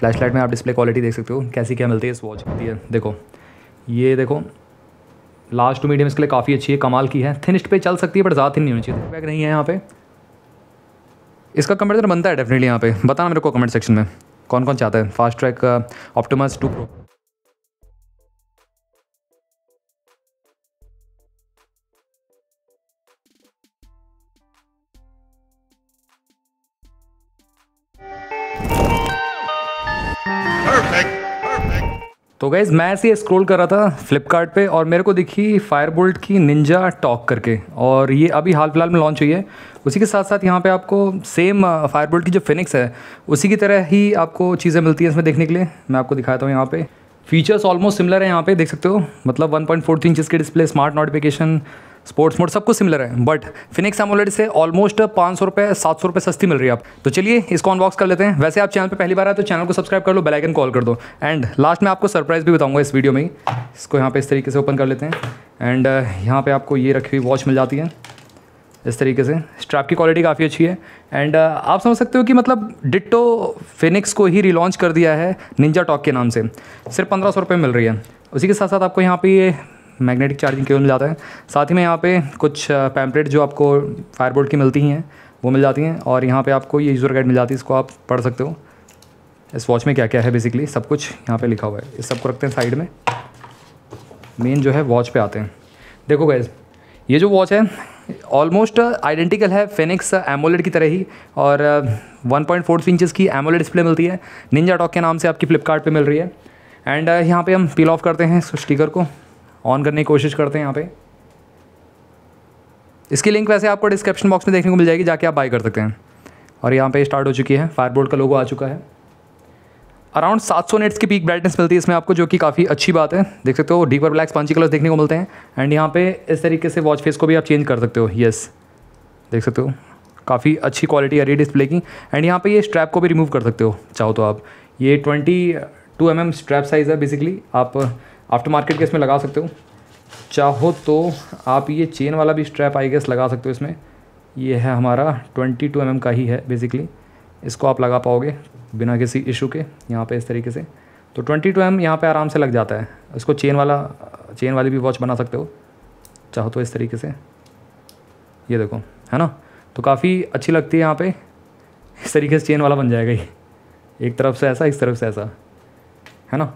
flash light में आप display quality देख सकते हो कैसी क्या मिलती है इस वॉच की देखो ये देखो लास्ट टू मीडियम इसके लिए काफ़ी अच्छी है कमाल की है थिनिस्ट पे चल सकती है बट ज़्यादा थिन नहीं होनी चाहिए बैग नहीं है यहाँ पे इसका कंपेरिजन बनता है डेफिनेटली यहाँ पे बताना मेरे को कमेंट सेक्शन में कौन कौन चाहता है Fastrack Optimus two pro तो गैज़ मैं ऐसे स्क्रॉल कर रहा था फ्लिपकार्ट पे और मेरे को दिखी फायरबोल्ट की निंजा टॉक करके और ये अभी हाल फिलहाल में लॉन्च हुई है उसी के साथ साथ यहाँ पे आपको सेम फायरबोल्ट uh, की जो फिनिक्स है उसी की तरह ही आपको चीज़ें मिलती हैं इसमें देखने के लिए मैं आपको दिखाता हूँ यहाँ पे फीचर्स ऑलमोस्ट सिमिलर है यहाँ पे देख सकते हो मतलब वन पॉइंट इंचज़ के display smart notification sports mode सब कुछ सिमिलर है बट फिनिक्स एमोलेट से ऑलमोस्ट पाँच सौ रुपये सात सौ रुपये सस्ती मिल रही है आप तो चलिए इसको अनबॉक्स कर लेते हैं वैसे आप चैनल पर पहली बार आए तो चैनल को सब्सक्राइब कर लो आइकन कॉल कर दो एंड लास्ट में आपको सरप्राइज़ भी बताऊँगा इस वीडियो में इसको यहाँ पर इस तरीके से ओपन कर लेते हैं एंड uh, यहाँ पर आपको ये रखी हुई वॉच मिल जाती है इस तरीके से स्ट्रैप की क्वालिटी काफ़ी अच्छी है एंड uh, आप समझ सकते हो कि मतलब डिट्टो फिनिक्स को ही रिलॉन्च कर दिया है निंजा टॉक के नाम से सिर्फ पंद्रह सौ रुपये मिल रही है उसी के साथ साथ आपको यहाँ पे ये मैग्नेटिक चार्जिंग केबल मिल जाता है साथ ही में यहाँ पे कुछ पैम्पलेट जो आपको फायरबोर्ड की मिलती हैं वो मिल जाती हैं और यहाँ पे आपको ये यूज़र गाइड मिल जाती है इसको आप पढ़ सकते हो इस वॉच में क्या क्या है बेसिकली सब कुछ यहाँ पे लिखा हुआ है इस सबको रखते हैं साइड में मेन जो है वॉच पे आते हैं देखो गैस ये जो वॉच है ऑलमोस्ट आइडेंटिकल है फेनिक्स एमोलेड की तरह ही और 1.4 पॉइंट फोर इंचज़ की एमोलेड डिस्प्ले मिलती है निंजा टॉक के नाम से आपकी फ्लिपकार्ट मिल रही है एंड यहाँ पे हम पील ऑफ करते हैं स्टिकर को ऑन करने की कोशिश करते हैं यहाँ पे इसकी लिंक वैसे आपको डिस्क्रिप्शन बॉक्स में देखने को मिल जाएगी जाके आप बाई कर सकते हैं और यहाँ पे स्टार्ट हो चुकी है फायरबोल्ट का लोगो आ चुका है अराउंड 700 सौ की पीक ब्राइटनेस मिलती है इसमें आपको जो कि काफ़ी अच्छी बात है देख सकते हो डीपर ब्लैक स्पांची कलर्स देखने को मिलते हैं एंड यहाँ पे इस तरीके से वॉच फेस को भी आप चेंज कर सकते हो येस देख सकते हो काफ़ी अच्छी क्वालिटी आ रही है डिस्प्ले की एंड यहाँ पे ये स्ट्रैप को भी रिमूव कर सकते हो चाहो तो आप ये twenty two M M strap size है बेसिकली आप आफ्टर मार्केट के इसमें लगा सकते हो चाहो तो आप ये चेन वाला भी स्ट्रैप आई गेस लगा सकते हो इसमें ये है हमारा ट्वेंटी टू एम का ही है बेसिकली इसको आप लगा पाओगे बिना किसी इशू के यहाँ पे इस तरीके से तो ट्वेंटी टू एम यहाँ पर आराम से लग जाता है इसको चेन वाला चेन वाली भी वॉच बना सकते हो चाहो तो इस तरीके से ये देखो है ना तो काफ़ी अच्छी लगती है यहाँ पर इस तरीके से चेन वाला बन जाएगा ये एक तरफ से ऐसा इस तरफ से ऐसा है ना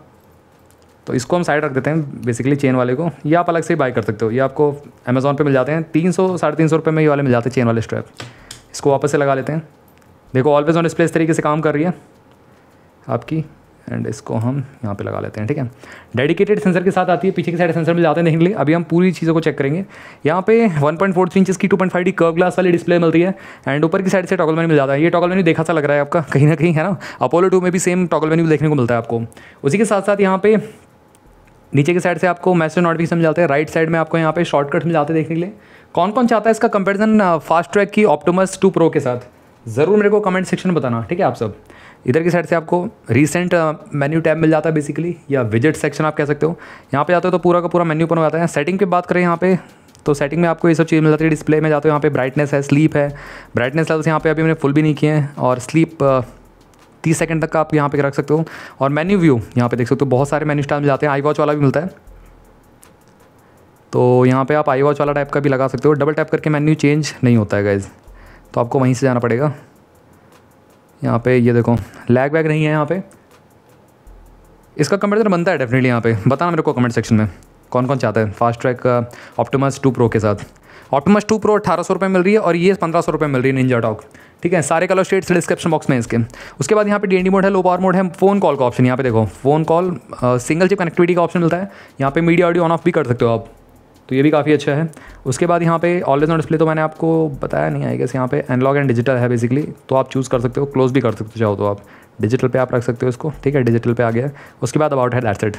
तो इसको हम साइड रख देते हैं बेसिकली चेन वाले को ये आप अलग से ही बाई कर सकते हो ये आपको अमेज़ोन पे मिल जाते हैं तीन सौ साढ़े तीन सौ रुपये में ये वाले मिल जाते हैं चेन वाले स्ट्रैप इसको वापस से लगा लेते हैं देखो ऑलवेज ऑन डिस्प्ले इस तरीके से काम कर रही है आपकी एंड इसको हम यहाँ पे लगा लेते हैं ठीक है डेडिकेटेड सेंसर के साथ आती है पीछे की साइड सेंसर मिल जाते हैं देखने के लिए अभी हम पूरी चीज़ों को चेक करेंगे यहाँ पे 1.43 पॉइंट फोर इंचज की 2.5 डी कर्व ग्लास वाली डिस्प्ले मिलती है एंड ऊपर की साइड से टॉगल मेन्यू मिल जाता है ये टॉगल मेन्यू देखा सा लग रहा है आपका कहीं ना कहीं है ना अपोलो टू में भी सेम टॉगल मेन्यू देखने को मिलता है आपको उसी के साथ साथ यहाँ पे नीचे के साइड से आपको मैसेज नोटिफिकेशन मिल जाते हैं राइट साइड में आपको यहाँ पे शॉर्टकट मिल जाते हैं देखने के लिए कौन कौन चाहता है इसका कंपेरिजन फास्ट ट्रैक की ऑप्टोमस टू प्रो के साथ ज़रूर मेरे को कमेंट सेक्शन में बताना ठीक है आप सब इधर की साइड से आपको रीसेंट मेन्यू टैब मिल जाता है बेसिकली या विजिट सेक्शन आप कह सकते हो यहाँ पे जाते हो तो पूरा का पूरा मेन्यू पर हो जाता है सेटिंग की बात करें यहाँ पे तो सेटिंग में आपको ये सब चीज़ मिल जाती है डिस्प्ले में जाते हो यहाँ पे ब्राइटनेस है स्लीप है ब्राइटनेस लेवल्स यहाँ पे अभी मैंने फुल भी नहीं किए हैं और स्लीप तीस सेकंड तक का आप यहाँ पे रख सकते हो और मेन्यू व्यू यहाँ पे देख सकते हो बहुत सारे मेन्यू स्टाइल मिल जाते हैं आई वॉच वाला भी मिलता है तो यहाँ पे आप आई वॉच वाला टाइप का भी लगा सकते हो डबल टैप करके मेन्यू चेंज नहीं होता है गाइज तो आपको वहीं से जाना पड़ेगा यहाँ पे ये देखो लैग वैग नहीं है यहाँ पे इसका कंपेरिजन बनता है डेफिनेटली यहाँ पे बताना मेरे को कमेंट सेक्शन में कौन कौन चाहता है Fastrack Optimus two pro के साथ ऑटोमस टू प्रो अठारह सौ रुपये मिल रही है और ये पंद्रह सौ रुपये मिल रही है निंजा डॉग ठीक है सारे कलर शेड्स डिस्क्रिप्शन बॉक्स में इसके उसके बाद यहाँ पे डी मोड है लो पावर मोड है फोन कॉल का ऑप्शन यहाँ पे देखो phone call single chip connectivity का ऑप्शन मिलता है यहाँ पे मीडिया ऑडियो ऑन ऑफ भी कर सकते हो आप तो ये भी काफ़ी अच्छा है उसके बाद यहाँ पे ऑलवेज ऑन डिस्प्ले तो मैंने आपको बताया नहीं आई गेस यहाँ पे एनलॉग एंड डिजिटल है बेसिकली तो आप चूज़ कर सकते हो क्लोज भी कर सकते हो चाहो तो आप डिजिटल पे आप रख सकते हो इसको ठीक है डिजिटल पे आ गया उसके बाद अबाउट है दैट्स इट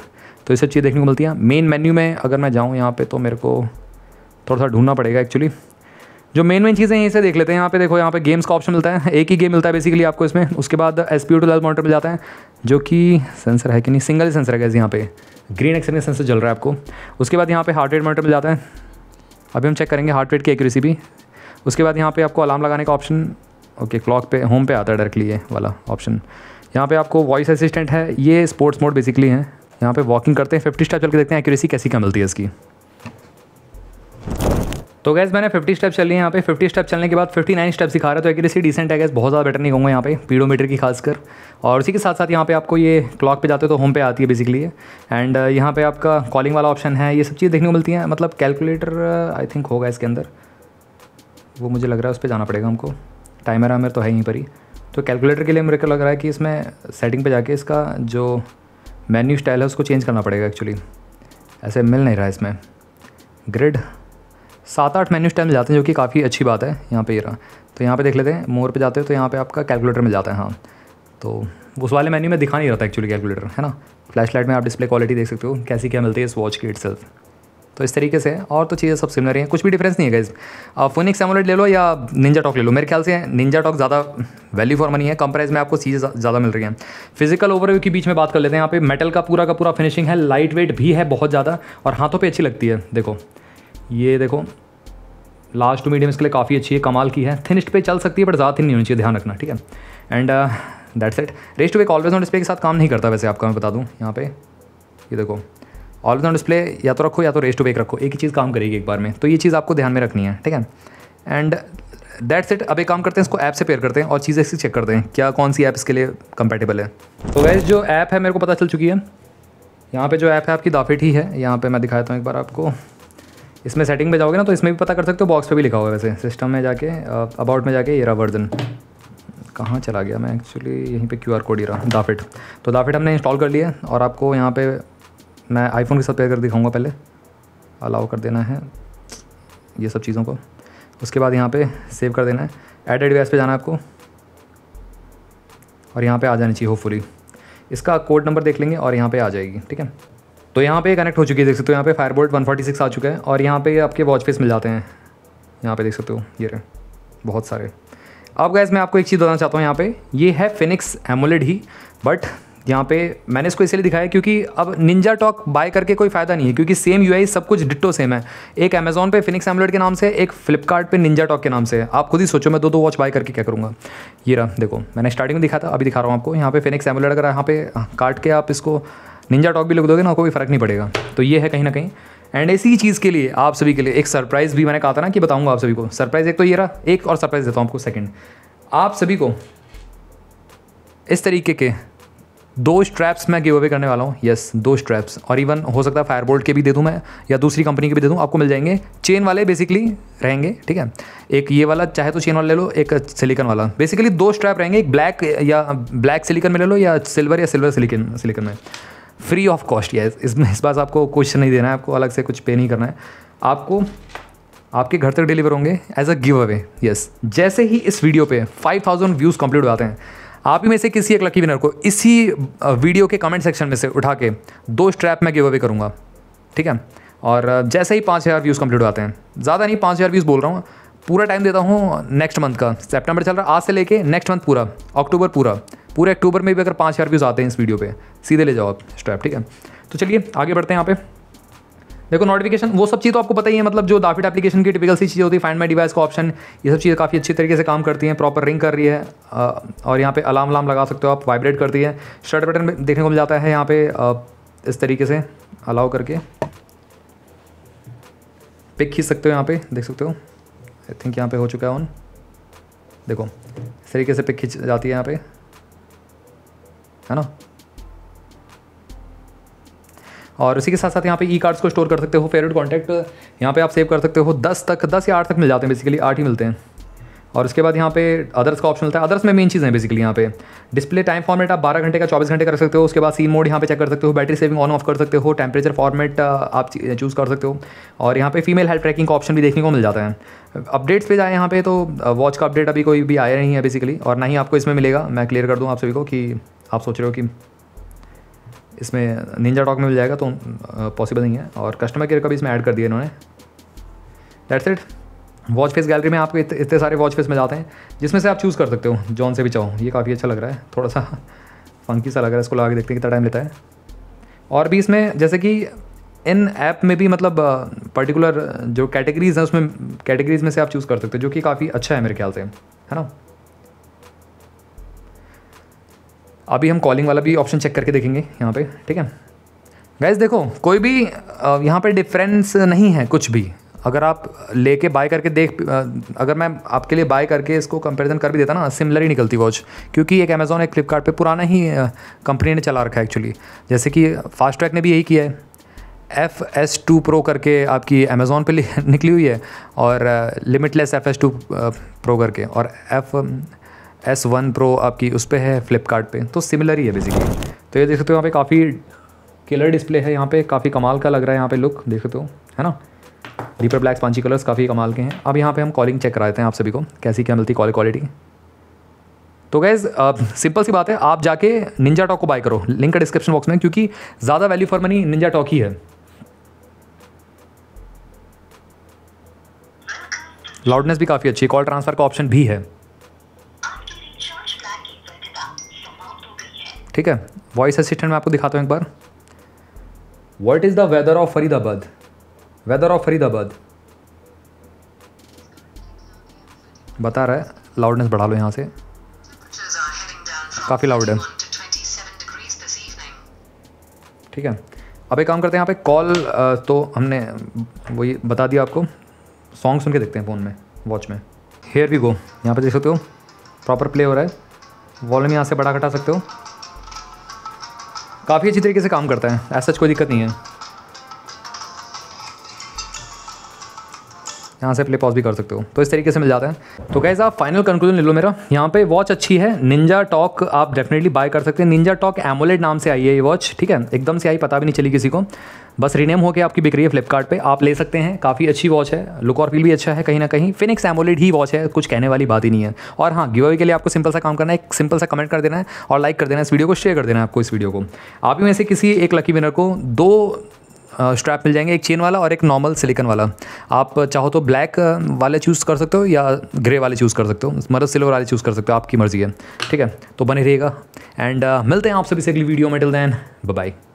तो ये सब चीज़ देखने को मिलती है मेन मेन्यू में अगर मैं जाऊँ यहाँ पर तो मेरे को थोड़ा सा ढूंढना पड़ेगा एक्चुअली जो मेन मेन चीज़ें यहीं से देख लेते हैं यहाँ पे देखो यहाँ पे गेम्स का ऑप्शन मिलता है एक ही गेम मिलता है बेसिकली आपको इसमें उसके बाद एस पी टू मॉनिटर मिल जाता है जो कि सेंसर है कि नहीं सिंगल सेंसर है कैसे यहाँ पे ग्रीन एक्सरे सेंसर चल रहा है आपको उसके बाद यहाँ पे हार्ट रेट मॉनिटर मिल जाता है अभी हम चेक करेंगे हार्ट रेट की एक्यूरेसी भी उसके बाद यहाँ पे आपको अलार्म लगाने का ऑप्शन ओके क्लॉक पे होम पे आता है डायरेक्टली ये वाला ऑप्शन यहाँ पे आपको वॉइस असिस्टेंट है ये स्पोर्ट्स मोड बेसिकली है यहाँ पे वॉकिंग करते हैं फिफ्टी स्टेप चल के देखते हैं एक्यूरेसी कैसी क्या मिलती है इसकी तो गैस मैंने 50 स्टेप चलिए यहाँ पे 50 स्टेप चलने के बाद 59 स्टेप सिखा रहा तो है तो एक्यूरेसी डिसेंट है गैस बहुत ज़्यादा बेटर नहीं कहूँगा यहाँ पे पीडोमीटर की खासकर और उसी के साथ साथ यहाँ पे आपको ये क्लॉक पे जाते हो तो होम पे आती है बेसिकली एंड uh, यहाँ पे आपका कॉलिंग वाला ऑप्शन है ये सब चीज़ देखने को मिलती हैं मतलब कैलकुलेटर आई थिंक होगा इसके अंदर वो मुझे लग रहा है उस पर जाना पड़ेगा हमको टाइमर वाइमर तो है यहीं पर ही तो कैलकुलेटर के लिए मेरे को लग रहा है कि इसमें सेटिंग पर जाके इसका जो मेन्यू स्टाइल है उसको चेंज करना पड़ेगा एक्चुअली ऐसे मिल नहीं रहा है इसमें ग्रिड सात आठ मेन्यू स्टाइल जाते हैं जो कि काफ़ी अच्छी बात है यहाँ पे ये रहा तो यहाँ पे देख लेते हैं मोर पे जाते हो तो यहाँ पे आपका कैलकुलेटर मिल जाता है हाँ तो उस वाले मेन्यू में दिखा नहीं रहता एक्चुअली कैलकुलेटर है ना फ्लैश लाइट में आप डिस्प्ले क्वालिटी देख सकते हो कैसी क्या मिलती है इस वॉच की इट तो इस तरीके से और तो चीज़ें सब सिमिलर हैं कुछ भी डिफरेंस नहीं है गाइज फोनिक सेमोलेट ले लो या निंजा टॉक ले लो मेरे ख्याल से निंजा टॉक ज़्यादा वैल्यू फॉर मनी है कम प्राइस में आपको चीज़ें ज़्यादा मिल रही हैं फिजिकल ओवरव्यू के बीच में बात कर लेते हैं यहाँ पे मेटल का पूरा का पूरा फिनिशिंग है लाइट वेट भी है बहुत ज़्यादा और हाथों पर अच्छी लगती है देखो ये देखो लास्ट टू मीडियम इसके लिए काफ़ी अच्छी है कमाल की है थिनिस्ट पे चल सकती है बट ज़्यादा थिन नहीं होनी चाहिए ध्यान रखना ठीक है and that's it rest to एक ऑलवेज ऑन डिस्प्ले के साथ काम नहीं करता वैसे आपका मैं बता दूँ यहाँ पे ये देखो ऑलवेज ऑन डिस्प्ले या तो रखो या तो रेस्ट टू बेक रखो एक ही चीज़ काम करेगी एक बार में तो ये चीज़ आपको ध्यान में रखनी है ठीक है एंड दैट्स इट अब एक काम करते हैं इसको ऐप से पेयर करते हैं और चीज़ें इसकी चेक करते हैं क्या कौन सी ऐप इसके लिए कंपेटेबल है तो वैसे जो ऐप है मेरे को पता चल चुकी है यहाँ पे जो ऐप है आपकी दाफिट ही है यहाँ पे मैं दिखाता हूँ एक बार आपको इसमें सेटिंग में जाओगे ना तो इसमें भी पता कर सकते हो बॉक्स पे भी लिखा होगा वैसे सिस्टम में जाके अबाउट uh, में जाके ये रहा वर्जन कहाँ चला गया मैं एक्चुअली यहीं पे क्यूआर कोड ही रहा दाफिट तो दाफिट हमने इंस्टॉल कर लिया और आपको यहाँ पे मैं आईफोन के साथ पेयर कर दिखाऊंगा पहले अलाउ कर देना है ये सब चीज़ों को उसके बाद यहाँ पे सेव कर देना है एड एडवाइस पे जाना है आपको और यहाँ पे आ जानी चाहिए होपफुली इसका कोड नंबर देख लेंगे और यहाँ पे आ जाएगी ठीक है तो यहाँ पे कनेक्ट हो चुकी है देख सकते हो यहाँ पे फायर बोल्ट वन आ चुका है और यहाँ पे आपके वॉच फेस मिल जाते हैं यहाँ पे देख सकते हो ये रहे बहुत सारे अब गैस मैं आपको एक चीज़ बताना चाहता हूँ यहाँ पे ये है फिनिक्स एमोलेड ही बट यहाँ पे मैंने इसको इसलिए दिखाया क्योंकि अब निंजा टॉक बाय करके कोई फ़ायदा नहीं है क्योंकि सेम यू सब कुछ डिट्टो सेम है एक अमेजोन पे फिनिक्स एमलेट के नाम से एक फ्लिपकार्ट पे निंजा टॉक के नाम से आप खुद ही सोचो मैं दो दो वॉच बाय करके क्या करूँगा ये रहा देखो मैंने स्टार्टिंग में दिखा था अभी दिखा रहा हूँ आपको यहाँ पे फिनिक्स एमलेट अगर यहाँ पे हाँ, काट के आप इसको निंजा टॉक भी लग दोगे ना कोई फ़र्क नहीं पड़ेगा तो ये है कहीं ना कहीं एंड ऐसी चीज़ के लिए आप सभी के लिए एक सरप्राइज़ भी मैंने कहा था ना कि बताऊंगा आप सभी को सरप्राइज़ एक तो ये रहा एक और सरप्राइज़ देता हूँ आपको सेकंड आप सभी को इस तरीके के दो स्ट्रैप्स मैं गिव अवे करने वाला हूँ यस दो स्ट्रैप्स और इवन हो सकता है फायरबोल्ट के भी दे दूँ मैं या दूसरी कंपनी के भी दे दूँ आपको मिल जाएंगे चेन वाले बेसिकली रहेंगे ठीक है एक ये वाला चाहे तो चेन वाला ले लो एक सिलिकन वाला बेसिकली दो स्ट्रैप रहेंगे एक ब्लैक या ब्लैक सिलिकन में ले लो या सिल्वर या सिल्वर सिलिकन सिलिकन में फ्री ऑफ कॉस्ट यस इसमें इस बात आपको कुछ नहीं देना है आपको अलग से कुछ पे नहीं करना है आपको आपके घर तक डिलीवर होंगे as a giveaway yes जैसे ही इस वीडियो पे 5000 व्यूज़ कंप्लीट हो जाते हैं आप ही में से किसी एक लकी विनर को इसी वीडियो के कमेंट सेक्शन में से उठा के दो स्ट्रैप में गिव अवे करूँगा ठीक है और जैसे ही पाँच हज़ार व्यूज़ कंप्लीट हो जाते हैं ज़्यादा नहीं पाँच हज़ार व्यूज़ बोल रहा हूँ पूरा टाइम देता हूँ नेक्स्ट मंथ का सेप्टेम्बर चल रहा है आज से लेके नेक्स्ट मंथ पूरा अक्टूबर पूरा पूरे अक्टूबर में भी अगर पाँच हज़ार व्यूज़ आते हैं इस वीडियो पे सीधे ले जाओ आप स्ट्रैप ठीक है तो चलिए आगे बढ़ते हैं यहाँ पे देखो नोटिफिकेशन वो सब चीज़ तो आपको पता ही है मतलब जो दाफिट एप्लीकेशन की टिपिकल सी चीज़ होती है फाइंड माई डिवाइस का ऑप्शन ये सब चीज़ काफ़ी अच्छी तरीके से काम करती हैं प्रॉपर रिंग कर रही है और यहाँ पे अलार्म वलाम लगा सकते हो आप वाइब्रेट करती है शर्ट बटन देखने को मिल जाता है यहाँ पे इस तरीके से अलाउ करके पिक खींच सकते हो यहाँ पे देख सकते हो आई थिंक यहाँ पे हो चुका है ऑन देखो इस तरीके से पिक खींच जाती है यहाँ पे है ना और इसी के साथ साथ यहाँ पे ई कार्ड्स को स्टोर कर सकते हो फेवरेट कॉन्टैक्ट यहाँ पे आप सेव कर सकते हो दस तक दस या आठ तक मिल जाते हैं बेसिकली आठ ही मिलते हैं और उसके बाद यहाँ पे अदर्स का ऑप्शन मिलता है अदर्स में मेन चीज़ है बेसिकली यहाँ पे डिस्प्ले टाइम फॉर्मेट आप 12 घंटे का 24 घंटे कर सकते हो उसके बाद सीन मोड यहाँ पे चेक कर सकते हो बैटरी सेविंग ऑन ऑफ कर सकते हो टेम्परेचर फॉर्मेट आप चूज़ कर सकते हो और यहाँ पे फीमेल हेल्थ ट्रैकिंग का ऑप्शन भी देखने को मिल जाता है अपडेट्स पे जाए यहाँ पे तो वॉच का अपडेट अभी कोई भी आया नहीं है बेसिकली और ना ही आपको इसमें मिलेगा मैं क्लियर कर दूँ आप सभी को कि आप सोच रहे हो कि इसमें निंजा टॉक में मिल जाएगा तो पॉसिबल नहीं है और कस्टमर केयर का भी इसमें ऐड कर दिया इन्होंने that's it watch face gallery में आपको इतने सारे वॉच फेस मिल जाते हैं जिसमें से आप चूज़ कर सकते हो जॉन से भी चाहो ये काफ़ी अच्छा लग रहा है थोड़ा सा फंकी सा लग रहा है इसको लगा के देखते हैं कितना टाइम लेता है और भी इसमें जैसे कि इन ऐप में भी मतलब पर्टिकुलर जो कैटेगरीज़ हैं उसमें कैटेगरीज़ में से आप चूज़ कर सकते हो जो कि काफ़ी अच्छा है मेरे ख्याल से है ना अभी हम कॉलिंग वाला भी ऑप्शन चेक करके देखेंगे यहाँ पे ठीक है गैस देखो कोई भी यहाँ पे डिफरेंस नहीं है कुछ भी अगर आप लेके बाय करके देख अगर मैं आपके लिए बाय करके इसको कंपैरिजन कर भी देता ना सिमिलर ही निकलती वॉच क्योंकि एक अमेज़ॉन एक फ्लिपकार्ट पुराना ही कंपनी ने चला रखा है एक्चुअली जैसे कि फास्ट ट्रैक ने भी यही किया है एफ एस टू प्रो करके आपकी अमेज़ोन पे निकली हुई है और limitless F S two pro करके और एफ एस वन प्रो आपकी उस पर है फ्लिपकार्ट पे तो सिमिलर ही है बेसिकली तो ये देख सकते हो यहाँ पे काफ़ी किलर डिस्प्ले है यहाँ पे काफ़ी कमाल का लग रहा है यहाँ पे लुक देख सकते हो है ना डीपर ब्लैक पांची कलर्स काफ़ी कमाल के हैं अब यहाँ पे हम कॉलिंग चेक कराते हैं आप सभी को कैसी क्या मिलती कॉल क्वालिटी तो गैज़ सिंपल सी बात है आप जाके निंजा टॉक को बाय करो लिंक का डिस्क्रिप्शन बॉक्स में क्योंकि ज़्यादा value for money Ninja talk ही है लाउडनेस भी काफ़ी अच्छी है कॉल ट्रांसफ़र का ऑप्शन भी है ठीक है वॉइस असिस्टेंट मैं आपको दिखाता हूँ एक बार what is the weather of Faridabad weather of Faridabad बता रहा है लाउडनेस बढ़ा लो यहाँ से काफ़ी लाउड है ठीक है अब एक काम करते हैं यहाँ पे कॉल तो हमने वही बता दिया आपको सॉन्ग सुन के देखते हैं फ़ोन में वॉच में हेयर भी गो यहाँ पे देख सकते हो प्रॉपर प्ले हो रहा है वॉल्यूम यहाँ से बड़ा घटा सकते हो काफ़ी अच्छी तरीके से काम करता है ऐसा कोई दिक्कत नहीं है यहाँ से प्ले पॉज भी कर सकते हो तो इस तरीके से मिल जाता है तो कैसे आप फाइनल कंक्लूजन ले लो मेरा यहाँ पे वॉच अच्छी है निंजा टॉक आप डेफिनेटली बाय कर सकते हैं निंजा टॉक एमोलेड नाम से आई है ये वॉच ठीक है एकदम से आई पता भी नहीं चली किसी को बस रीनेम होकर आपकी बिक्री है फ्लिपकार्ट पे आप ले सकते हैं काफ़ी अच्छी वॉच है लुक और फील भी अच्छा है कहीं ना कहीं फिनिक्स एमोलिड ही वॉच है कुछ कहने वाली बात ही नहीं है और हाँ गिव के लिए आपको सिंपल सा काम करना है एक सिंपल सा कमेंट कर देना है और लाइक कर देना है इस वीडियो को शेयर कर देना है आपको इस वीडियो को आप ही में से किसी एक लकी विनर को दो स्ट्रैप मिल जाएंगे एक चेन वाला और एक नॉर्मल सिलिकन वाला आप चाहो तो ब्लैक वाले चूज़ कर सकते हो या ग्रे वाले चूज़ कर सकते हो मतलब सिल्वर वाले चूज़ कर सकते हो आपकी मर्ज़ी है ठीक है तो बने रहिएगा एंड uh, मिलते हैं आप सभी से अगली वीडियो में टिल दैन बाय